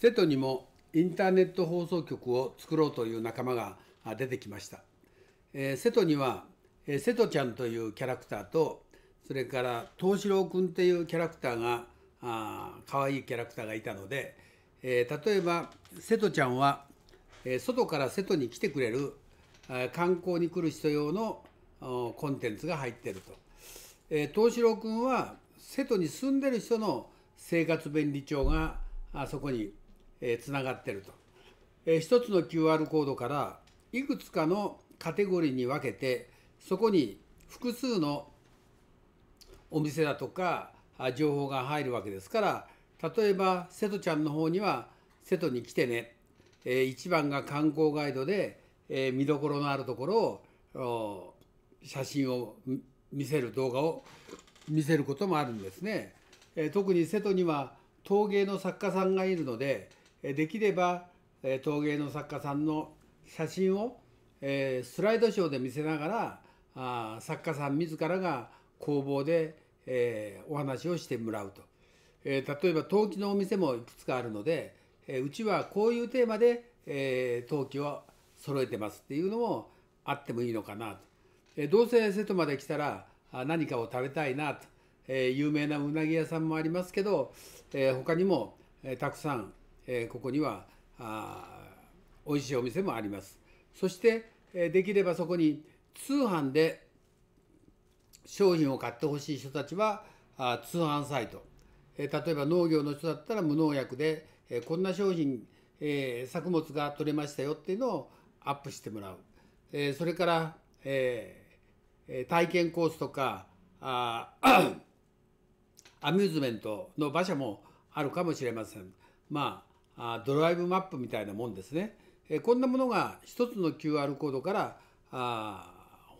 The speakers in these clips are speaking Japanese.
テトにもインターネット放送局を作ろうという仲間が出てきました、えー、瀬戸には、えー、瀬戸ちゃんというキャラクターとそれから藤四郎君っていうキャラクターがあー可愛いキャラクターがいたので、えー、例えば瀬戸ちゃんは、えー、外から瀬戸に来てくれる観光に来る人用のコンテンツが入ってると、え四郎君は瀬戸に住んでる人の生活便利帳があそこにえつながってると、え一つの QR コードからいくつかのカテゴリーに分けてそこに複数のお店だとか情報が入るわけですから例えば瀬戸ちゃんの方には「瀬戸に来てね」え1番が観光ガイドで、え見どころのあるところを写真を見せる動画を見せることもあるんですね。え特に瀬戸には陶芸の作家さんがいるのでできれば陶芸の作家さんの写真をスライドショーで見せながら作家さん自らが工房でお話をしてもらうと例えば陶器のお店もいくつかあるのでうちはこういうテーマで陶器を揃えてますっていうのもあってもいいのかなとどうせ瀬戸まで来たら何かを食べたいなと有名なうなぎ屋さんもありますけど他にもたくさんえここにはあ美味しいお店もありますそして、えできればそこに通販で商品を買ってほしい人たちはあ通販サイト、え例えば農業の人だったら無農薬で、えこんな商品、え作物が取れましたよっていうのをアップしてもらう、えそれから、え体験コースとかあアミューズメントの場所もあるかもしれません。まああドライブマップみたいなもんですね、えこんなものが一つの QR コードからあ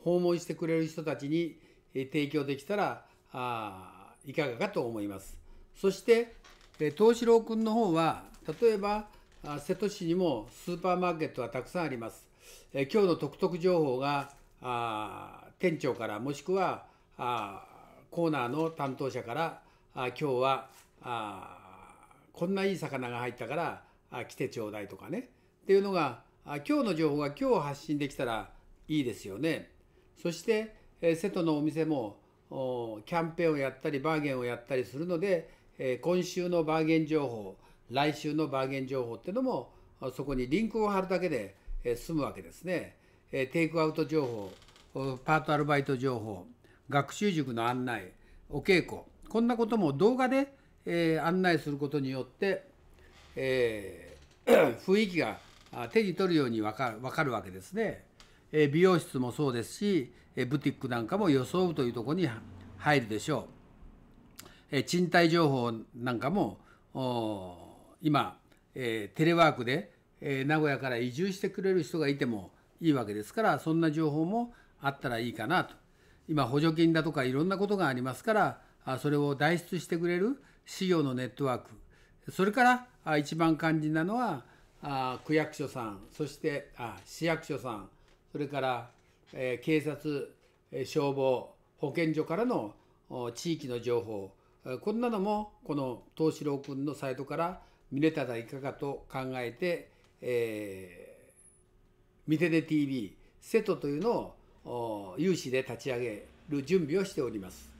訪問してくれる人たちに提供できたらあいかがかと思いますそして、え東四郎君の方は例えば瀬戸市にもスーパーマーケットはたくさんあります、え今日の特特情報があ店長からもしくはあコーナーの担当者からあ今日はあこんないい魚が入ったからあ来てちょうだいとかねっていうのがあ今日の情報が今日発信できたらいいですよね。そして、え瀬戸のお店もキャンペーンをやったりバーゲンをやったりするので、え今週のバーゲン情報来週のバーゲン情報っていうのもそこにリンクを貼るだけで、え済むわけですね、えテイクアウト情報パートアルバイト情報学習塾の案内お稽古こんなことも動画でえー、案内することによって、えー、雰囲気が手に取るように分かる分かるわけですね、えー、美容室もそうですし、えー、ブティックなんかも装うというところに入るでしょう、えー、賃貸情報なんかも今、えー、テレワークで、えー、名古屋から移住してくれる人がいてもいいわけですからそんな情報もあったらいいかなと今補助金だとかいろんなことがありますからそれを代出してくれる資料のネットワークそれから一番肝心なのはあ区役所さんそしてあ市役所さんそれから、えー、警察、え消防保健所からの地域の情報こんなのもこの東四郎君のサイトから見れたらいかがと考えて、えー、見て TV 瀬戸というのを有志で立ち上げる準備をしております。